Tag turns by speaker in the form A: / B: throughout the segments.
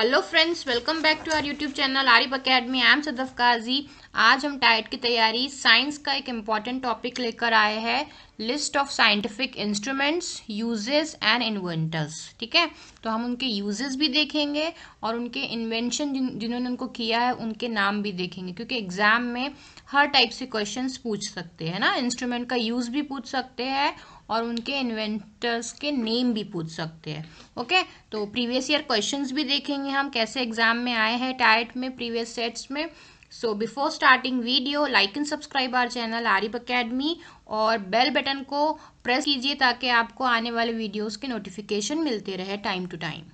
A: Hello friends welcome back to our YouTube channel Arif academy I am Sadaf Qazi आज हम tight की तैयारी साइंस का एक इम्पॉर्टेंट टॉपिक लेकर आए हैं list of scientific instruments uses and inventors ठीक है तो हम उनके यूजेस भी देखेंगे और उनके इन्वेंशन जिन्होंने उनको किया है उनके नाम भी देखेंगे क्योंकि एग्जाम में हर टाइप से क्वेश्चंस पूछ सकते हैं ना इंस्ट्रूमेंट का यूज भी पूछ सकते हैं और उनके इन्वेंटर्स के नेम भी पूछ सकते हैं ओके तो प्रीवियस ईयर क्वेश्चंस भी देखेंगे हम कैसे एग्जाम में आए हैं टाइट में प्रीवियस सेट्स में so before starting video like and subscribe our channel Arif academy और बेल बटन को प्रेस कीजिए ताकि आपको आने वाले वीडियोज के नोटिफिकेशन मिलते रहे टाइम टू टाइम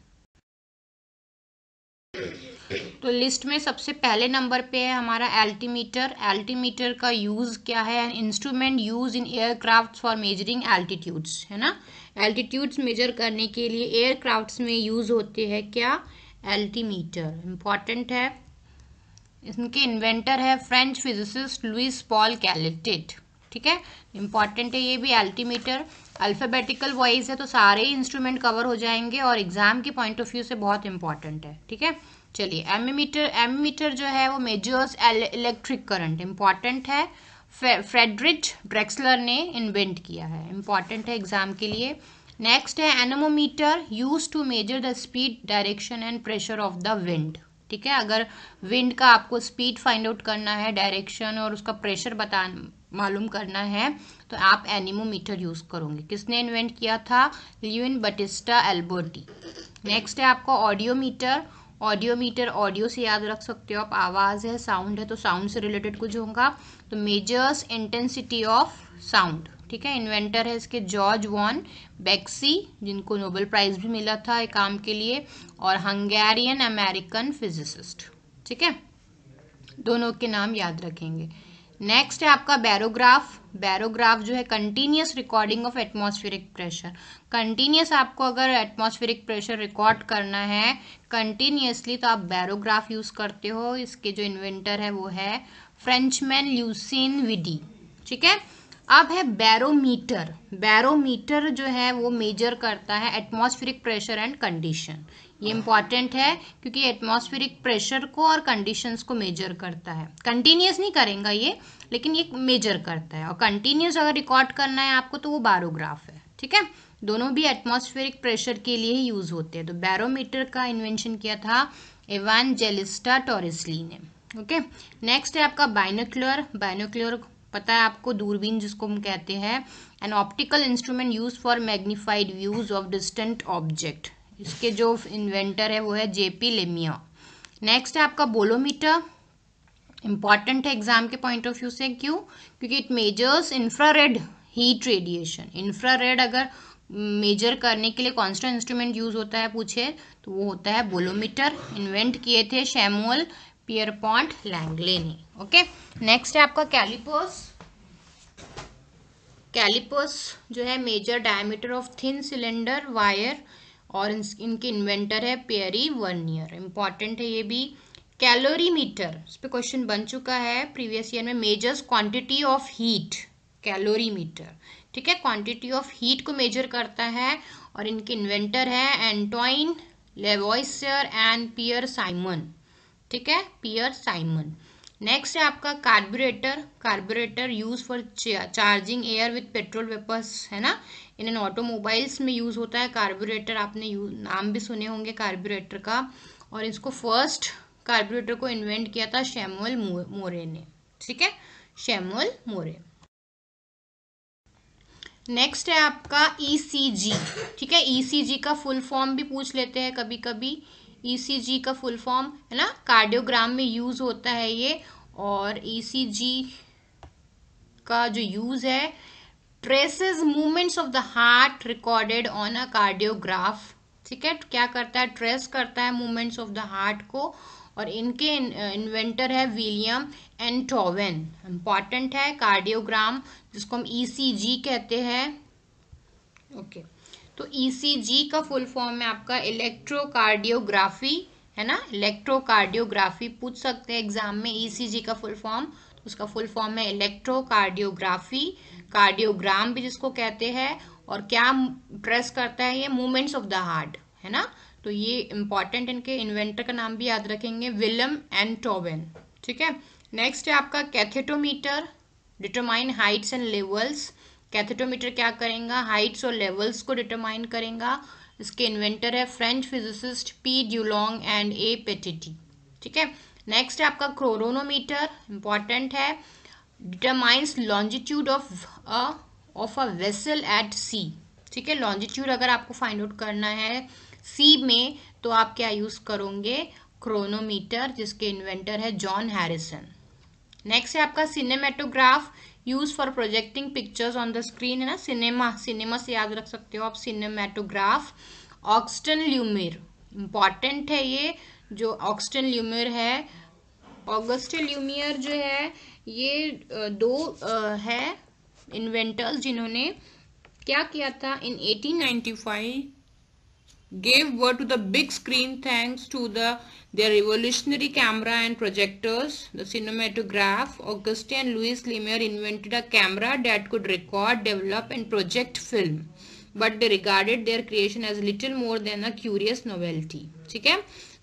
A: तो लिस्ट में सबसे पहले नंबर पे है हमारा एल्टीमीटर एल्टीमीटर का यूज़ क्या है an instrument use in aircraft for measuring altitudes है ना एल्टीट्यूड्स मेजर करने के लिए एयरक्राफ्ट्स में यूज़ होते हैं क्या एल्टीमीटर इम्पॉर्टेंट है इनके इन्वेंटर है French physicist Louis Paul Cailletet ठीक है इंपॉर्टेंट है ये भी एल्टीमीटर अल्फ़ाबेटिकल वाइज है तो सारे इंस्ट्रूमेंट कवर हो जाएंगे और एग्ज़ाम के पॉइंट ऑफ व्यू से बहुत इंपॉर्टेंट है ठीक है चलिए एमीमीटर एमीमीटर जो है वो मेजर्स इलेक्ट्रिक करंट इम्पॉर्टेंट है फ्रेडरिच ड्रेक्सलर ने इन्वेंट किया है इम्पॉर्टेंट है एग्जाम के लिए नेक्स्ट है anemometer use to measure the speed direction and pressure of the wind ठीक है अगर विंड का आपको स्पीड फाइंड आउट करना है डायरेक्शन और उसका प्रेशर बता मालूम करना है तो आप एनिमोमीटर यूज करोगे किसने इन्वेंट किया था लिविन बटिस्टा एल्बर्टी नेक्स्ट है आपका ऑडियोमीटर ऑडियो मीटर ऑडियो से याद रख सकते हो आप आवाज़ है साउंड है तो साउंड से रिलेटेड कुछ होगा तो मेजर्स इंटेंसिटी ऑफ साउंड ठीक है इन्वेंटर है इसके जॉर्ज वॉन बेक्सी जिनको नोबेल प्राइज भी मिला था एक काम के लिए और हंगेरियन अमेरिकन फिजिसिस्ट ठीक है दोनों के नाम याद रखेंगे नेक्स्ट है आपका बैरोग्राफ बैरोग्राफ जो है continuous recording of atmospheric pressure continuous आपको अगर एटमॉस्फेरिक प्रेशर रिकॉर्ड करना है कंटिन्यूसली तो आप बैरोग्राफ यूज करते हो इसके जो इन्वेंटर है वो है फ्रेंचमैन ल्यूसिन विडी ठीक है अब है बैरोमीटर बैरोमीटर जो है वो मेजर करता है एटमॉस्फेरिक प्रेशर एंड कंडीशन ये इंपॉर्टेंट हाँ। है क्योंकि एटमॉस्फेरिक प्रेशर को और कंडीशंस को मेजर करता है कंटिन्यूस नहीं करेगा ये लेकिन ये मेजर करता है और कंटिन्यूस अगर रिकॉर्ड करना है आपको तो वो बारोग्राफ है ठीक है दोनों भी एटमॉस्फेरिक प्रेशर के लिए ही यूज होते हैं तो बैरोमीटर का इन्वेंशन किया था एवान जेलिस्टा टोरिसली ने ओके नेक्स्ट है आपका बायनोक्लोअर बाइनोक्लर पता है आपको दूरबीन जिसको हम कहते हैं an optical instrument use for magnified views of distant object इसके जो इन्वेंटर है वो है जेपी लेमिया नेक्स्ट है आपका बोलोमीटर इम्पॉर्टेंट है एग्जाम के पॉइंट ऑफ व्यू से क्यों क्योंकि it measures infrared heat radiation infrared अगर मेजर करने के लिए कौन सा इंस्ट्रूमेंट यूज होता है पूछे तो वो होता है बोलोमीटर इन्वेंट किए थे शैमुअल पियरपॉन्ट लैंगले ने ओके नेक्स्ट है आपका कैलिपोस कैलिपोस जो है measure diameter of thin cylinder wire और इनके इन्वेंटर है पेरी वर्नियर इंपॉर्टेंट है ये भी कैलोरी मीटर इस पर क्वेश्चन बन चुका है प्रीवियस ईयर में measures quantity of heat calorimeter ठीक है क्वांटिटी ऑफ हीट को मेजर करता है और इनके इन्वेंटर है Antoine Lavoisier and Pierre Simon ठीक है पियर साइमन नेक्स्ट है आपका carburettor carburettor use for charging air with petrol vapours है ना इन एन ऑटोमोबाइल्स में यूज होता है कार्बोरेटर आपने नाम भी सुने होंगे कार्बोरेटर का और इसको फर्स्ट कार्बोरेटर को इन्वेंट किया था शैमुअल मोरे ने ठीक है शैमुअल मोरे नेक्स्ट है आपका ई e ठीक है ई e का फुल फॉर्म भी पूछ लेते हैं कभी कभी ईसीजी e का फुल फॉर्म है ना कार्डियोग्राम में यूज होता है ये और ईसीजी e का जो यूज है traces movements of the heart recorded on a cardiograph ठीक है क्या करता है ट्रेस करता है मूवमेंट्स ऑफ द हार्ट को और इनके इन्वेंटर है विलियम एंटोवेन इम्पॉर्टेंट है कार्डियोग्राम जिसको हम ईसीजी e कहते हैं ओके okay. तो ईसीजी e का फुल फॉर्म है आपका इलेक्ट्रोकार्डियोग्राफी है ना इलेक्ट्रोकार्डियोग्राफी पूछ सकते हैं एग्जाम में ईसीजी e का फुल फॉर्म तो उसका फुल फॉर्म है इलेक्ट्रोकार्डियोग्राफी कार्डियोग्राम भी जिसको कहते हैं और क्या ट्रेस करता है ये मूवमेंट्स ऑफ द हार्ट है ना तो ये इंपॉर्टेंट इनके इन्वेंटर का नाम भी याद रखेंगे विलियम एंड टोबेन ठीक है नेक्स्ट है आपका cathetometer determine heights and levels cathetometer क्या करेगा हाइट्स और लेवल्स को डिटरमाइन करेगा इसके इन्वेंटर है French physicist P Dulong and A Petit ठीक है नेक्स्ट है आपका क्रोरोनोमीटर इंपॉर्टेंट है determines longitude of of a vessel at sea ठीक है लॉन्जिट्यूड अगर आपको फाइंड आउट करना है सी में तो आप क्या यूज करोगे क्रोनोमीटर जिसके इन्वेंटर है जॉन हैरिसन नेक्स्ट है आपका cinematograph use for projecting pictures on the screen है ना सिनेमा सिनेमा से याद रख सकते हो आप सिनेमेटोग्राफ ऑक्सटन ल्यूमेर इम्पॉर्टेंट है ये जो ऑक्सटन ल्यूमेर है ऑगस्टन ल्यूमियर जो है ये दो है इन्वेंटर्स जिन्होंने क्या किया था in 1895 gave birth to the big screen thanks to the their revolutionary camera and projectors. The cinematograph, Auguste and Louis lumiere invented a camera that could record, develop and project film. But they regarded their creation as little more than a curious novelty. theek hai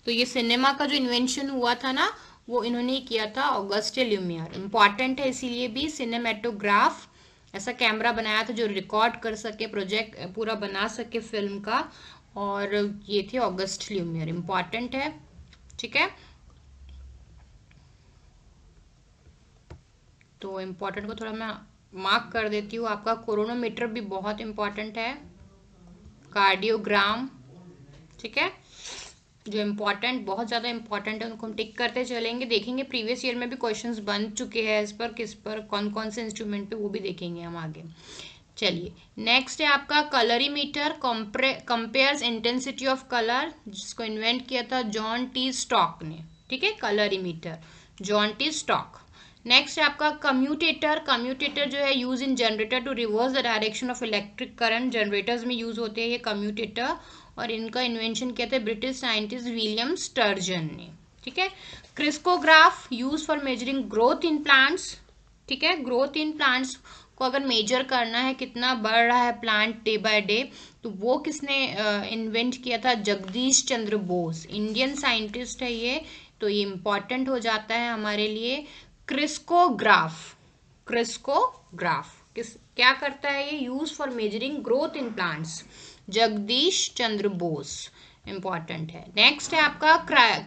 A: to ye cinema ka jo invention hua tha na wo inhone kiya tha auguste lumiere important hai isliye bhi cinematograph ऐसा camera बनाया था जो record कर सके project पूरा बना सके film का और ये थे ऑगस्ट ल्यूमियर इम्पॉर्टेंट है ठीक है तो इम्पॉर्टेंट को थोड़ा मैं मार्क कर देती हूँ आपका कोरोनोमीटर भी बहुत इम्पॉर्टेंट है कार्डियोग्राम ठीक है जो इम्पॉर्टेंट बहुत ज़्यादा इम्पॉर्टेंट है उनको हम टिक करते चलेंगे देखेंगे प्रीवियस ईयर में भी क्वेश्चंस बन चुके हैं इस पर किस पर कौन कौन से इंस्ट्रूमेंट पे वो भी देखेंगे हम आगे चलिए नेक्स्ट है आपका colorimeter compares intensity of colour जिसको इन्वेंट किया था जॉन टी स्टॉक ने ठीक है colorimeter John T Stock next है आपका कम्यूटेटर कम्यूटेटर जो है use in generator to reverse the direction of electric current generators में यूज होते हैं ये कम्यूटेटर और इनका इन्वेंशन किया था ब्रिटिश साइंटिस्ट विलियम स्टर्जन ने ठीक है crescograph use for measuring growth in plants ठीक है ग्रोथ इन प्लांट्स को अगर मेजर करना है कितना बढ़ रहा है प्लांट डे बाय डे तो वो किसने इन्वेंट किया था जगदीश चंद्र बोस इंडियन साइंटिस्ट है ये तो ये इम्पॉर्टेंट हो जाता है हमारे लिए क्रिस्कोग्राफ क्रिस्कोग्राफ किस क्या करता है ये use for measuring growth in plants Jagadish Chandra Bose important है नेक्स्ट है आपका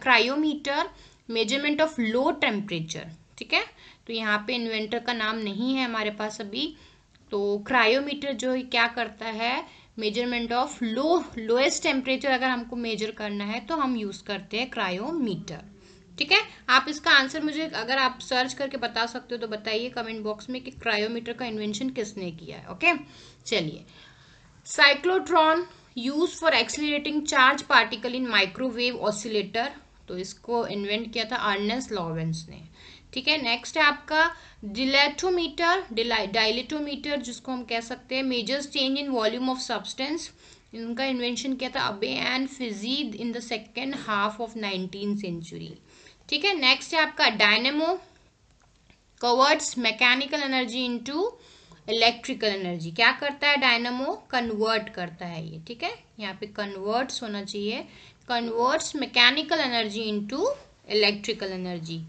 A: cryometer measurement of low temperature ठीक है तो यहाँ पे इन्वेंटर का नाम नहीं है हमारे पास अभी तो क्रायोमीटर जो है क्या करता है measurement of low lowest temperature अगर हमको मेजर करना है तो हम यूज़ करते हैं क्रायोमीटर ठीक है आप इसका आंसर मुझे अगर आप सर्च करके बता सकते हो तो बताइए कमेंट बॉक्स में कि क्रायोमीटर का इन्वेंशन किसने किया है ओके चलिए cyclotron use for accelerating charge particle in microwave oscillator तो इसको इन्वेंट किया था अर्नेस लॉवेंस ने ठीक है नेक्स्ट है आपका डिलेटोमीटर डायलेटोमीटर जिसको हम कह सकते हैं measures change in volume of substance इनका इन्वेंशन किया था Abbe and Fizeau in the second half of nineteen century ठीक है नेक्स्ट है आपका dynamo converts mechanical energy into electrical energy क्या करता है डायनेमो कन्वर्ट करता है ये ठीक है यहाँ पे कन्वर्ट्स होना चाहिए converts mechanical energy into electrical energy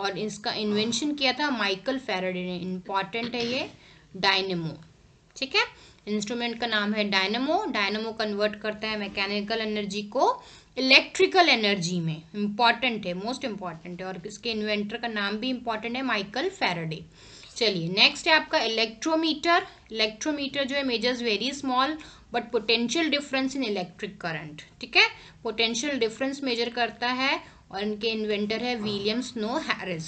A: और इसका इन्वेंशन किया था माइकल फेराडे ने इम्पॉर्टेंट है ये डायनेमो ठीक है इंस्ट्रूमेंट का नाम है डायनेमो डायनेमो कन्वर्ट करता है मैकेनिकल एनर्जी को इलेक्ट्रिकल एनर्जी में इम्पॉर्टेंट है मोस्ट इम्पॉर्टेंट है और इसके इन्वेंटर का नाम भी इम्पॉर्टेंट है माइकल फेराडे चलिए नेक्स्ट है आपका इलेक्ट्रोमीटर इलेक्ट्रोमीटर जो है measures very small but potential difference in electric current ठीक है पोटेंशियल डिफरेंस मेजर करता है और इनके इन्वेंटर है William Snow Harris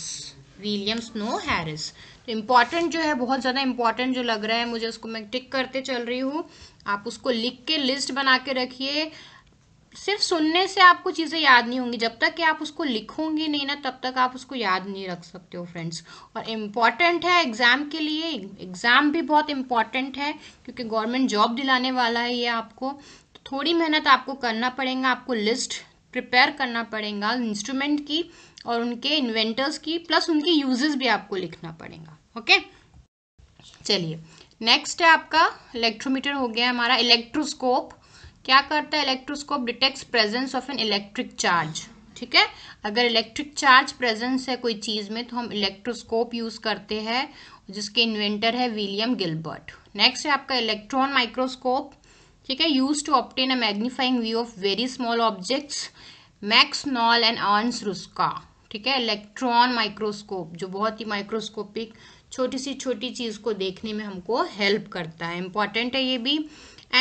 A: William Snow Harris तो इम्पॉर्टेंट जो है बहुत ज़्यादा इम्पॉर्टेंट जो लग रहा है मुझे उसको मैं टिक करते चल रही हूँ आप उसको लिख के लिस्ट बना के रखिए सिर्फ सुनने से आपको चीज़ें याद नहीं होंगी जब तक कि आप उसको लिखोगे नहीं ना तब तक आप उसको याद नहीं रख सकते हो फ्रेंड्स और इम्पॉर्टेंट है एग्ज़ाम के लिए एग्ज़ाम भी बहुत इम्पॉर्टेंट है क्योंकि गवर्नमेंट जॉब दिलाने वाला है ये आपको तो थोड़ी मेहनत आपको करना पड़ेगा आपको लिस्ट प्रिपेयर करना पड़ेगा इंस्ट्रूमेंट की और उनके इन्वेंटर्स की प्लस उनके यूजेस भी आपको लिखना पड़ेगा ओके चलिए नेक्स्ट है आपका इलेक्ट्रोमीटर हो गया हमारा इलेक्ट्रोस्कोप क्या करता है electroscope detect presence of an electric charge ठीक है अगर इलेक्ट्रिक चार्ज प्रेजेंस है कोई चीज़ में तो हम इलेक्ट्रोस्कोप यूज़ करते हैं जिसके इन्वेंटर है विलियम गिलबर्ट नेक्स्ट है आपका इलेक्ट्रॉन माइक्रोस्कोप ठीक है use to obtain a magnifying view of very small objects Max Knoll and Ernst Ruska ठीक है इलेक्ट्रॉन माइक्रोस्कोप जो बहुत ही माइक्रोस्कोपिक छोटी सी छोटी चीज़ को देखने में हमको हेल्प करता है इंपॉर्टेंट है ये भी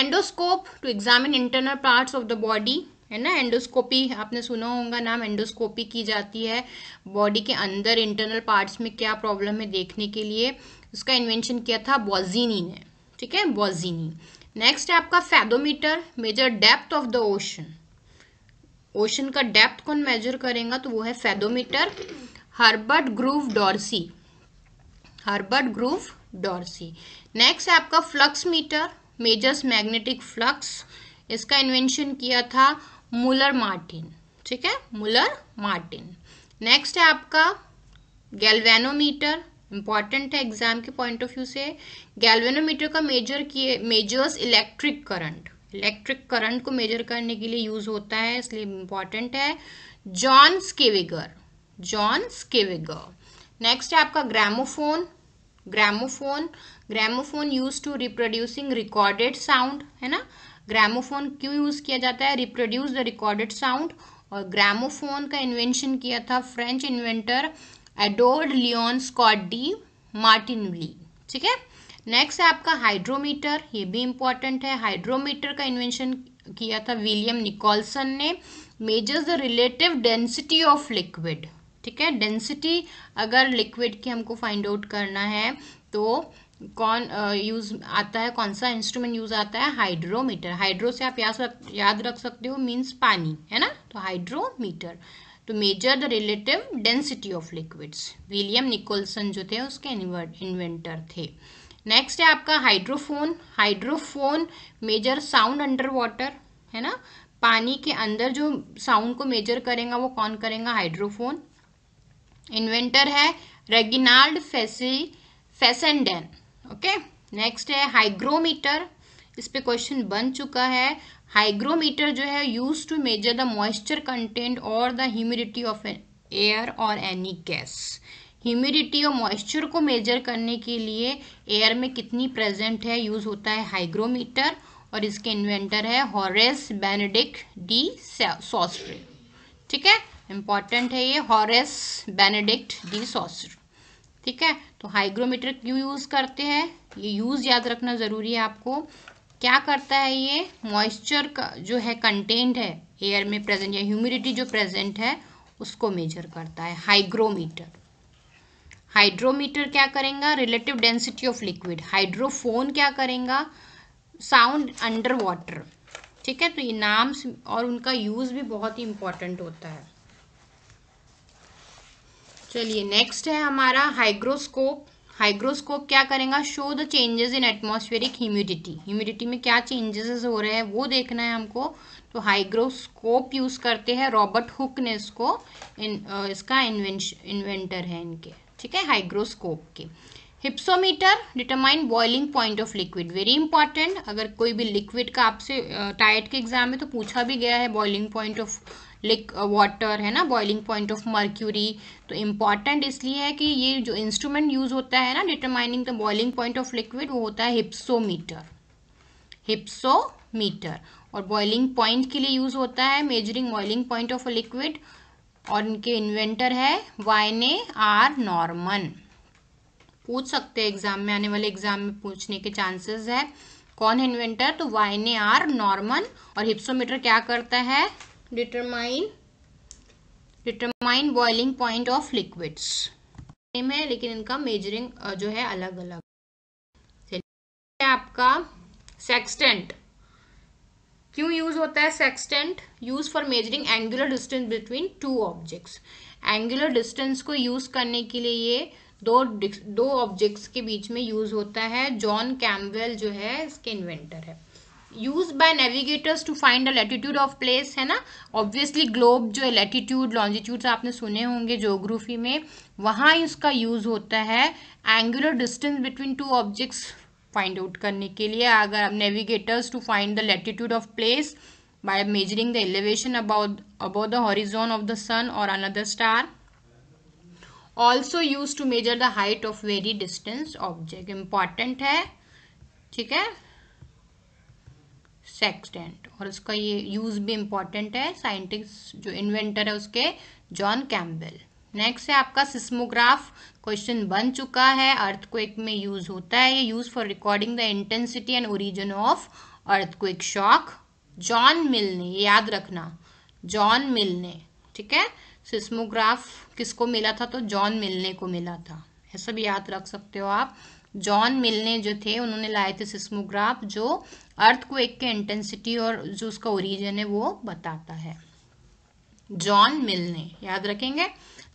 A: endoscope to examine internal parts of the body है ना एंडोस्कोपी आपने सुना होगा नाम एंडोस्कोपी की जाती है बॉडी के अंदर इंटरनल पार्ट्स में क्या प्रॉब्लम है देखने के लिए उसका इन्वेंशन किया था बॉजीनी ने ठीक है बॉजीनी नेक्स्ट है आपका fathometer measure depth of the ocean ocean का डेप्थ कौन मेजर करेगा तो वो है fathometer Herbert Grove Dorsey Herbert Grove Dorsey next है आपका flux meter measures magnetic flux इसका इन्वेंशन किया था मुलर मार्टिन ठीक है मुलर मार्टिन नेक्स्ट है आपका गैल्वेनोमीटर इंपॉर्टेंट है एग्जाम के पॉइंट ऑफ व्यू से गैल्वेनोमीटर का मेजर किए measures electric current electric current को मेजर करने के लिए यूज होता है इसलिए इंपॉर्टेंट है John Schweigger John Schweigger next है आपका gramophone gramophone gramophone use to reproducing recorded sound है ना ग्रामोफोन क्यों यूज किया जाता है रिप्रोड्यूस द रिकॉर्डेड साउंड और ग्रामोफोन का इन्वेंशन किया था French inventor Edouard Leone Scott de Martin ठीक है नेक्स्ट है आपका हाइड्रोमीटर ये भी इंपॉर्टेंट है हाइड्रोमीटर का इन्वेंशन किया था विलियम निकोलसन ने measures the relative density of liquid ठीक है डेंसिटी अगर लिक्विड की हमको फाइंड आउट करना है तो कौन यूज uh, आता है कौन सा इंस्ट्रूमेंट यूज आता है हाइड्रोमीटर हाइड्रो से आप याद याद रख सकते हो मीन्स पानी है ना तो hydrometer to measure the relative density of liquids William Nicholson जो थे उसके इन्वेंटर थे नेक्स्ट है आपका hydrophone hydrophone measure sound under water है ना पानी के अंदर जो साउंड को मेजर करेगा वो कौन करेगा हाइड्रोफोन इन्वेंटर है रेगिनाल्ड फेसी फेसेंडेन ओके नेक्स्ट है हाइग्रोमीटर इस पर क्वेश्चन बन चुका है हाइग्रोमीटर जो है use to measure the moisture content और द ह्यूमिडिटी ऑफ एयर और एनी गैस ह्यूमिडिटी और मॉइस्चर को मेजर करने के लिए एयर में कितनी प्रेजेंट है यूज़ होता है हाइग्रोमीटर और इसके इन्वेंटर है हॉरेस बेनेडिक डी सॉस्ट्रे ठीक है इंपॉर्टेंट है ये हॉरेस बेनेडिक्ट डी सॉस्ट्रे ठीक है तो हाइग्रोमीटर क्यों यूज़ करते हैं ये यूज़ याद रखना ज़रूरी है आपको क्या करता है ये मॉइस्चर का जो है कंटेंट है एयर में प्रेजेंट या ह्यूमिडिटी जो प्रेजेंट है उसको मेजर करता है हाइग्रोमीटर हाइड्रोमीटर क्या करेगा relative density of liquid hydrophone क्या करेगा साउंड अंडर वाटर ठीक है तो ये नाम्स और उनका यूज भी बहुत ही इंपॉर्टेंट होता है चलिए नेक्स्ट है हमारा हाइग्रोस्कोप हाइग्रोस्कोप क्या करेगा show the changes in atmospheric humidity humidity में क्या चेंजेस हो रहे हैं वो देखना है हमको तो हाइग्रोस्कोप यूज करते हैं रॉबर्ट हुक ने इसको इन, इसका इन्वेंटर है इनके ठीक है हाइग्रोस्कोप के hypsometer determine boiling point of liquid very important अगर कोई भी लिक्विड का आपसे टाइट के एग्जाम में तो पूछा भी गया है बॉइलिंग पॉइंट ऑफ लिक वाटर है ना बॉइलिंग पॉइंट ऑफ मर्क्यूरी तो इम्पॉर्टेंट इसलिए है कि ये जो इंस्ट्रूमेंट यूज होता है ना determining the boiling point of liquid वो होता है हिप्सोमीटर हिप्सोमीटर और बॉइलिंग पॉइंट के लिए यूज होता है measuring boiling point of a liquid और इनके इन्वेंटर है वाइने आर नॉर्मन पूछ सकते हैं एग्जाम में आने वाले एग्जाम में पूछने के चांसेस है कौन है इन्वेंटर तो वाइने आर नॉर्मन और हिप्सोमीटर क्या करता है determine determine boiling point of liquids same है लेकिन इनका मेजरिंग जो है अलग अलग है आपका सेक्सटेंट क्यों यूज होता है sextant use for measuring angular distance between two objects angular distance को यूज करने के लिए ये दो दो ऑब्जेक्ट्स के बीच में यूज होता है जॉन कैम्बेल जो है इसके इन्वेंटर है use by navigators to find the latitude of place है ना ऑब्वियसली ग्लोब जो है लेटीट्यूड लॉन्जिट्यूड आपने सुने होंगे जोग्राफी में वहाँ इसका यूज होता है angular distance between two objects find out करने के लिए अगर आप navigators to find the latitude of place by measuring the elevation about about the horizon of the sun और another star also use to measure the height of very distance object important है ठीक है sextant और उसका ये use भी important है scientist जो इन्वेंटर है उसके जॉन कैम्बेल नेक्स्ट है आपका सिस्मोग्राफ क्वेश्चन बन चुका है अर्थक्वेक में यूज होता है ये use for recording the intensity and origin of earthquake shock John Mill ने याद रखना जॉन मिल ने ठीक है सिस्मोग्राफ किसको मिला था तो जॉन मिलने को मिला था ऐसा भी याद रख सकते हो आप जॉन मिलने जो थे उन्होंने लाए थे सिस्मोग्राफ जो अर्थ को एक के इंटेंसिटी और जो उसका ओरिजिन है वो बताता है जॉन मिलने याद रखेंगे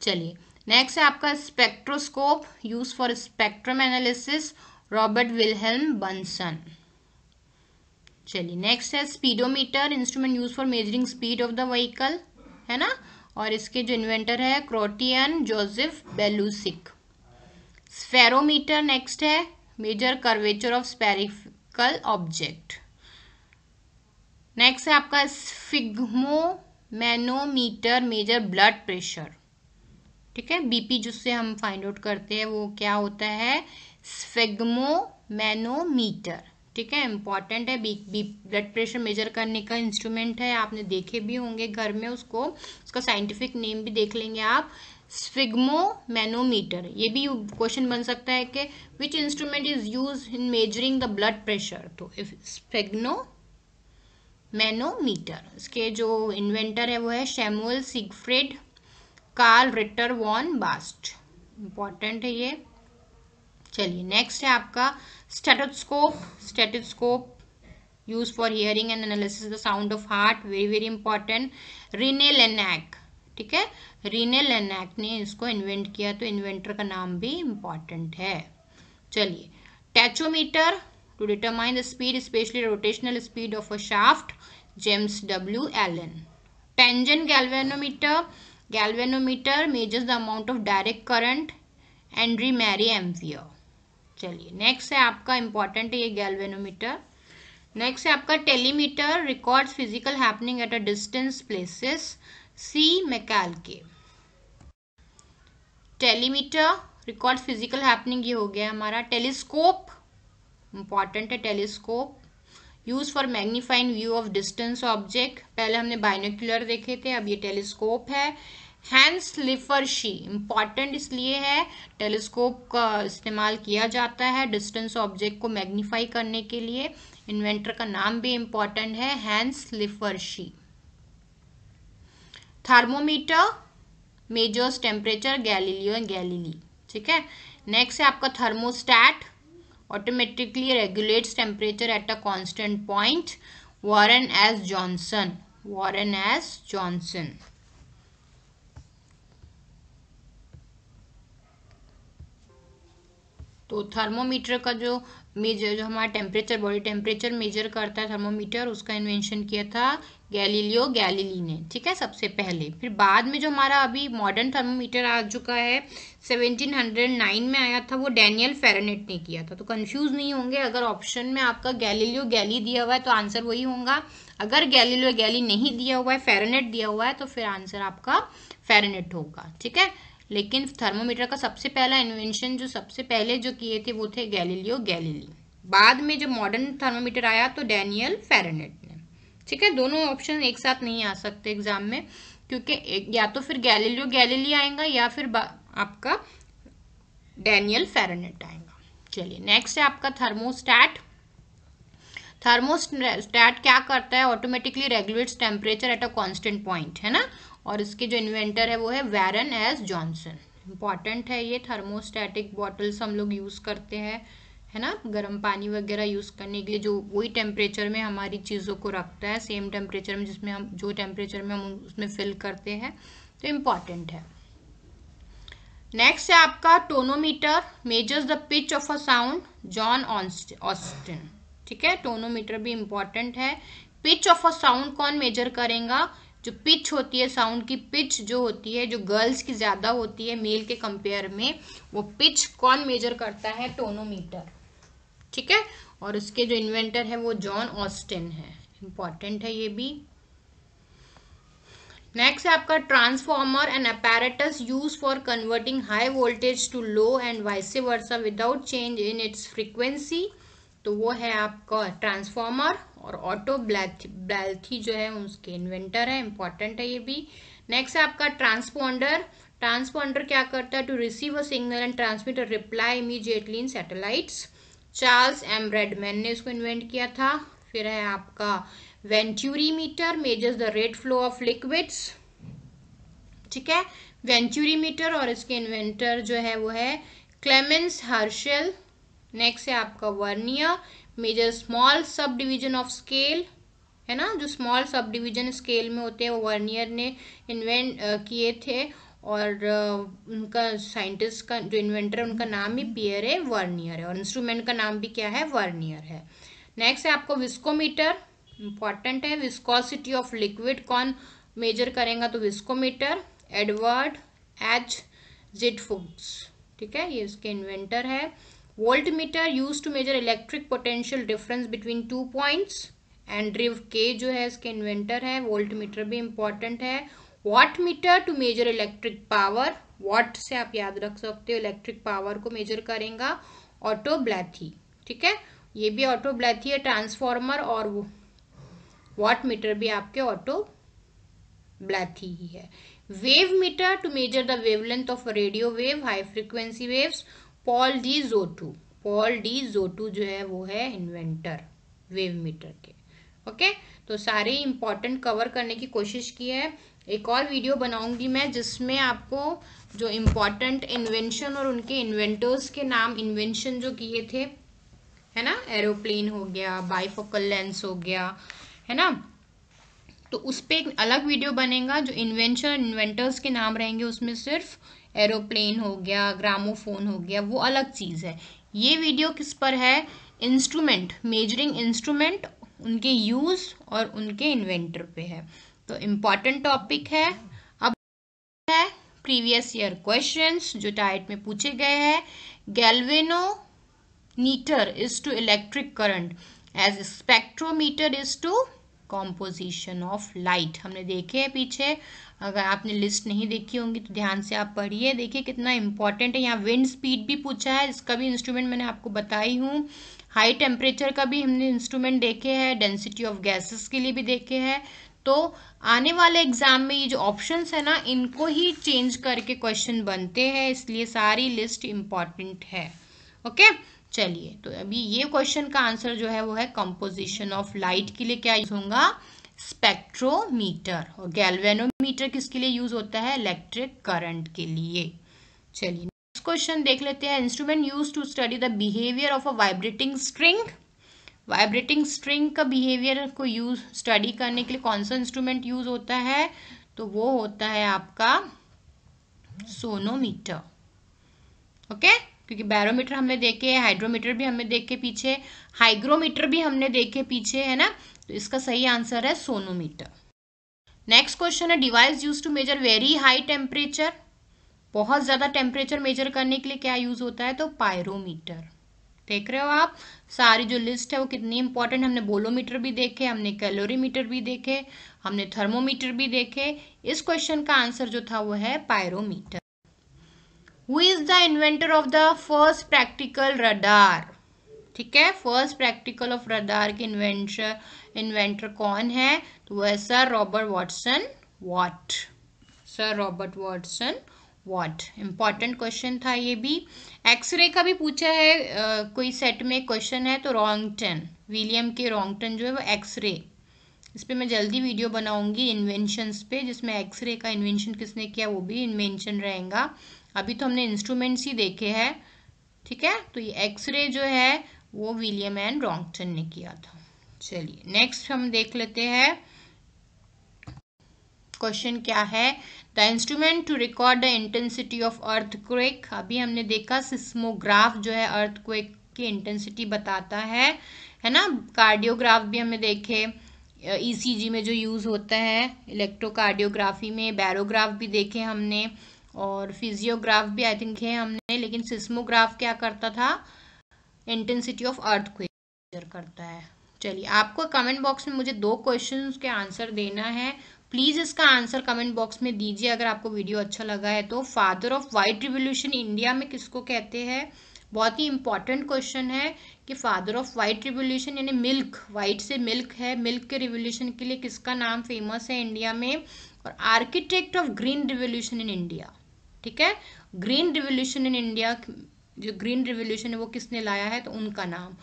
A: चलिए नेक्स्ट है आपका spectroscope use for spectrum analysis Robert Wilhelm Bunsen चलिए नेक्स्ट है speedometer instrument use for measuring speed of the vehicle है ना और इसके जो इन्वेंटर है Croatian Joseph Belusic spherometer next है measure curvature of spherical object next है आपका स्फिग्मोमेनोमीटर मेजर ब्लड प्रेशर ठीक है बीपी जिससे हम फाइंड आउट करते हैं वो क्या होता है स्फेगमोमैनोमीटर ठीक है इंपॉर्टेंट है B B blood pressure measure करने का इंस्ट्रूमेंट है आपने देखे भी होंगे घर में उसको उसका साइंटिफिक नेम भी देख लेंगे आप स्फिग्मोमैनोमीटर ये भी क्वेश्चन बन सकता है कि which instrument is use in measuring the blood pressure तो इफ स्फेग्नो मैनोमीटर इसके जो इन्वेंटर है वो है Samuel Siegfried Karl Ritter von Basch important है ये चलिए नेक्स्ट है आपका stethoscope stethoscope use for hearing and analysis the sound of heart very very important Rene Laennec ठीक है रिने एनैक ने इसको इन्वेंट किया तो इन्वेंटर का नाम भी इंपॉर्टेंट है चलिए tachometer to determine the speed specially rotational speed of a shaft James W Allen tangent galvanometer galvanometer measures the amount of direct current Andre Marie Ampere चलिए नेक्स्ट है आपका इंपॉर्टेंट ये गैल्वेनोमीटर नेक्स्ट है आपका telemeter records physical happening at a distance places C मैकाल के telemeter record physical happening ये हो गया हमारा टेलीस्कोप इंपॉर्टेंट है telescope use for magnifying view of distance object पहले हमने बायनोक्यूलर देखे थे अब ये टेलीस्कोप है हैंस शी इम्पॉर्टेंट इसलिए है टेलीस्कोप का इस्तेमाल किया जाता है डिस्टेंस ऑब्जेक्ट को मैग्नीफाई करने के लिए इन्वेंटर का नाम भी इम्पॉर्टेंट है हैंस शी thermometer measures temperature Galileo and Galilei ठीक है नेक्स्ट है आपका thermostat automatically regulates temperature at a constant point warren as johnson warren as johnson तो थर्मोमीटर का जो मेजर जो हमारा टेम्परेचर बॉडी टेम्परेचर मेजर करता है थर्मोमीटर उसका इन्वेंशन किया था गैलीलियो गैलीली ने ठीक है सबसे पहले फिर बाद में जो हमारा अभी मॉडर्न थर्मोमीटर आ चुका है 1709 में आया था वो डैनियल फेरनेट ने किया था तो कंफ्यूज नहीं होंगे अगर ऑप्शन में आपका गैलीलियो गैली दिया हुआ है तो आंसर वही होगा अगर गैलीलियो गैली नहीं दिया हुआ है फेरनेट दिया हुआ है तो फिर आंसर आपका फेरनेट होगा ठीक है लेकिन थर्मोमीटर का सबसे पहला इन्वेंशन जो सबसे पहले जो किए थे वो थे गैलीलियो गैलीली बाद में जब मॉडर्न थर्मोमीटर आया तो डैनियल फेरेनेट ने ठीक है दोनों ऑप्शन एक साथ नहीं आ सकते एग्जाम में क्योंकि या तो फिर गैलीलियो गैलीली आएगा या फिर आपका डैनियल फेरेनेट आएगा चलिए नेक्स्ट है आपका थर्मोस्टैट थर्मोस्टैट क्या करता है automatically regulates temperature at a constant point है ना और इसके जो इन्वेंटर है वो है वैरन एस जॉनसन इम्पॉर्टेंट है ये थर्मोस्टैटिक बॉटल्स हम लोग यूज़ करते हैं है ना गर्म पानी वगैरह यूज़ करने के लिए जो वही टेम्परेचर में हमारी चीज़ों को रखता है सेम टेम्परेचर में जिसमें हम जो टेम्परेचर में हम उसमें फिल करते हैं तो इम्पॉर्टेंट है नेक्स्ट है आपका tonometer measures the pitch of a sound John Austin ठीक है टोनोमीटर भी इम्पॉर्टेंट है पिच ऑफ अ साउंड कौन मेजर करेगा जो पिच होती है साउंड की पिच जो होती है जो गर्ल्स की ज़्यादा होती है मेल के कंपेयर में वो पिच कौन मेजर करता है टोनोमीटर ठीक है और उसके जो इन्वेंटर है वो जॉन ऑस्टिन है इम्पॉर्टेंट है ये भी नेक्स्ट है आपका transformer and apparatus use for converting high voltage to low and vice versa without change in its frequency तो वो है आपका ट्रांसफॉर्मर और ऑटो ब्लैथी जो है उसके इन्वेंटर है इंपॉर्टेंट है ये भी नेक्स्ट आपका ट्रांसपोंडर ट्रांसपोंडर क्या करता है to receive a signal and transmit a reply immediately in satellites Charles M Redman ने इसको इन्वेंट किया था फिर है आपका venturi meter measures the rate flow of liquids ठीक है वेंचुरी मीटर और इसके इन्वेंटर जो है वो है क्लेमेंस हर्शल नेक्स्ट है आपका vernier measure small subdivision of scale है ना जो स्मॉल सब डिवीजन स्केल में होते हैं वो वर्नियर ने इन्वेंट किए थे और उनका साइंटिस्ट का जो इन्वेंटर है उनका नाम ही पियर है वर्नियर है और इंस्ट्रूमेंट का नाम भी क्या है वर्नियर है नेक्स्ट है आपको विस्कोमीटर इंपॉर्टेंट है विस्कोसिटी ऑफ लिक्विड कौन मेजर करेगा तो विस्कोमीटर एडवर्ड एच जिट ठीक है ये इसके इन्वेंटर है voltmeter use to measure electric potential difference between two points Andrew के जो है इसके इन्वेंटर है वोल्टमीटर भी इम्पॉर्टेंट है watt meter to measure electric power watt से आप याद रख सकते हो इलेक्ट्रिक पावर को मेजर करेगा ऑटोब्लैथी ठीक है ये भी ऑटोब्लैथी है ट्रांसफॉर्मर और वाट मीटर भी आपके ऑटो ब्लैथी ही है wave meter to measure the wavelength of radio wave high frequency waves Paul D Jotu Paul D Jotu जो है वो है इन्वेंटर वेव मीटर के ओके तो सारे इंपॉर्टेंट कवर करने की कोशिश की है एक और वीडियो बनाऊंगी मैं जिसमें आपको जो इम्पॉर्टेंट इन्वेंशन और उनके इन्वेंटर्स के नाम इन्वेंशन जो किए थे है ना एरोप्लेन हो गया बाइफोकल लेंस हो गया है ना तो उस पर एक अलग वीडियो बनेगा जो इन्वेंशन इन्वेंटर्स के नाम रहेंगे उसमें सिर्फ एरोप्लेन हो गया ग्रामोफोन हो गया वो अलग चीज़ है ये वीडियो किस पर है इंस्ट्रूमेंट मेजरिंग इंस्ट्रूमेंट उनके यूज़ और उनके इन्वेंटर पे है तो इम्पॉर्टेंट टॉपिक है अब है प्रीवियस ईयर क्वेश्चंस जो टाइट में पूछे गए हैं galvanometer is to electric current as spectrometer is to composition of light हमने देखे है पीछे अगर आपने लिस्ट नहीं देखी होंगी तो ध्यान से आप पढ़िए देखिए कितना इंपॉर्टेंट है यहाँ विंड स्पीड भी पूछा है इसका भी इंस्ट्रूमेंट मैंने आपको बताई हूँ हाई टेम्परेचर का भी हमने इंस्ट्रूमेंट देखे है डेंसिटी ऑफ गैसेस के लिए भी देखे है तो आने वाले एग्जाम में ये जो ऑप्शंस है ना इनको ही चेंज करके क्वेश्चन बनते हैं इसलिए सारी लिस्ट इम्पॉर्टेंट है ओके okay? चलिए तो अभी ये क्वेश्चन का आंसर जो है वो है कंपोजिशन ऑफ लाइट के लिए क्या यूज होगा स्पेक्ट्रोमीटर और गैल्वेनोमीटर किसके लिए यूज होता है इलेक्ट्रिक करंट के लिए चलिए नेक्स्ट क्वेश्चन देख लेते हैं instrument use to study the behaviour of a vibrating string vibrating string का बिहेवियर को यूज स्टडी करने के लिए कौन सा इंस्ट्रूमेंट यूज होता है तो वो होता है आपका सोनोमीटर ओके okay? क्योंकि बैरोमीटर हमने देखे हाइड्रोमीटर भी हमने देखे पीछे हाइग्रोमीटर भी हमने देखे पीछे है ना तो इसका सही आंसर है सोनोमीटर नेक्स्ट क्वेश्चन है device use to measure very high temperature बहुत ज़्यादा टेम्परेचर मेजर करने के लिए क्या यूज़ होता है तो पायरोमीटर देख रहे हो आप सारी जो लिस्ट है वो कितनी इंपॉर्टेंट हमने बोलोमीटर भी देखे हमने कैलोरीमीटर भी देखे हमने थर्मोमीटर भी देखे इस क्वेश्चन का आंसर जो था वो है pyrometer who is the inventor of the first practical radar ठीक है फर्स्ट प्रैक्टिकल ऑफ रडार के इन्वेंटर इन्वेंटर कौन है तो वह sir Robert Watson Watt sir Robert Watson Watt important question था ये भी एक्सरे का भी पूछा है आ, कोई सेट में क्वेश्चन है तो रॉन्गटन विलियम के रॉन्गटन जो है वो एक्सरे इस पर मैं जल्दी वीडियो बनाऊंगी इन्वेंशंस पे जिसमें एक्सरे का इन्वेंशन किसने किया वो भी इन्वेंशन रहेगा अभी तो हमने इंस्ट्रूमेंट्स ही देखे हैं ठीक है तो ये एक्सरे जो है वो विलियम एंड रॉन्गटन ने किया था चलिए नेक्स्ट हम देख लेते हैं क्वेश्चन क्या है the instrument to record the intensity of earthquake अभी हमने देखा सिस्मोग्राफ जो है अर्थक्वेक की इंटेंसिटी बताता है है ना कार्डियोग्राफ भी हमने देखे ईसीजी e में जो यूज़ होता है इलेक्ट्रोकार्डियोग्राफी में बैरोग्राफ भी देखे हमने और फिजियोग्राफ भी आई थिंक है हमने लेकिन सिस्मोग्राफ क्या करता था इंटेंसिटी ऑफ अर्थ मेजर करता है चलिए आपको कमेंट बॉक्स में मुझे दो क्वेश्चन के आंसर देना है प्लीज़ इसका आंसर कमेंट बॉक्स में दीजिए अगर आपको वीडियो अच्छा लगा है तो father of white revolution India में किसको कहते हैं बहुत ही इंपॉर्टेंट क्वेश्चन है कि फादर ऑफ वाइट रिवोल्यूशन यानी मिल्क वाइट से मिल्क है मिल्क के रिवोल्यूशन के लिए किसका नाम फेमस है इंडिया में और architect of green revolution in India ठीक है ग्रीन रिवोल्यूशन इन इंडिया जो ग्रीन रिवोल्यूशन है वो किसने लाया है तो उनका नाम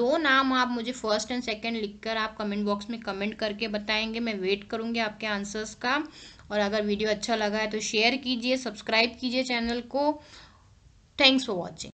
A: दो नाम आप मुझे फर्स्ट एंड सेकंड लिखकर आप कमेंट बॉक्स में कमेंट करके बताएंगे मैं वेट करूंगी आपके आंसर्स का और अगर वीडियो अच्छा लगा है तो शेयर कीजिए सब्सक्राइब कीजिए चैनल को थैंक्स फॉर वॉचिंग